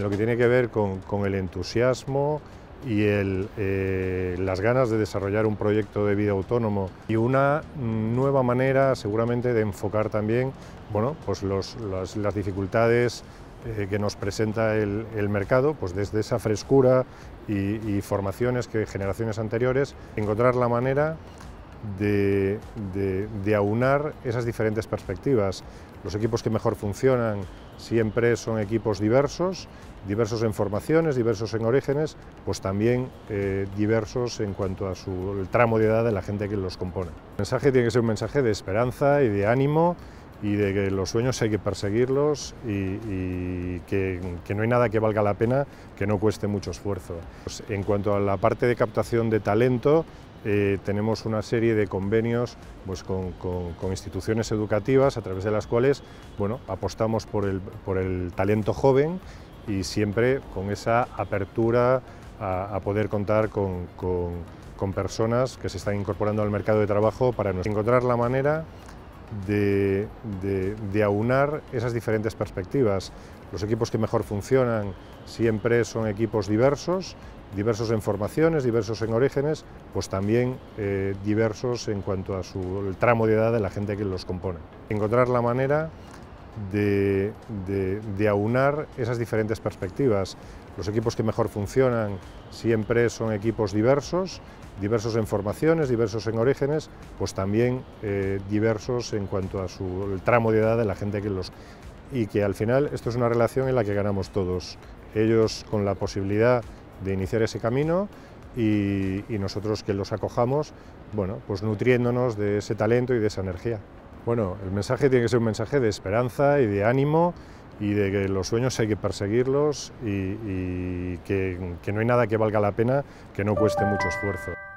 en lo que tiene que ver con, el entusiasmo y eh, las ganas de desarrollar un proyecto de vida autónomo y una mm, nueva manera seguramente de enfocar también bueno, pues las dificultades eh, que nos presenta el, mercado, pues desde esa frescura y, y formaciones que generaciones anteriores, encontrar la manera de, aunar esas diferentes perspectivas. Los equipos que mejor funcionan siempre son equipos diversos, diversos en formaciones, diversos en orígenes, pues también eh, diversos en cuanto a su, tramo de edad de la gente que los compone. El mensaje tiene que ser un mensaje de esperanza y de ánimo y de que los sueños hay que perseguirlos y, que, no hay nada que valga la pena que no cueste mucho esfuerzo. Pues en cuanto a la parte de captación de talento, eh, tenemos una serie de convenios pues, con, instituciones educativas a través de las cuales bueno, apostamos por el, talento joven y siempre con esa apertura a, poder contar con, con personas que se están incorporando al mercado de trabajo para encontrar la manera de, aunar esas diferentes perspectivas. Los equipos que mejor funcionan siempre son equipos diversos, diversos en formaciones, diversos en orígenes, pues también eh, diversos en cuanto a su, tramo de edad de la gente que los compone. Encontrar la manera de, aunar esas diferentes perspectivas. Los equipos que mejor funcionan siempre son equipos diversos, diversos en formaciones, diversos en orígenes, pues también eh, diversos en cuanto a su el tramo de edad de la gente que los... Y que al final esto es una relación en la que ganamos todos. Ellos con la posibilidad de iniciar ese camino y, y nosotros que los acojamos, bueno, pues nutriéndonos de ese talento y de esa energía. Bueno, el mensaje tiene que ser un mensaje de esperanza y de ánimo y de que los sueños hay que perseguirlos y, que no hay nada que valga la pena que no cueste mucho esfuerzo.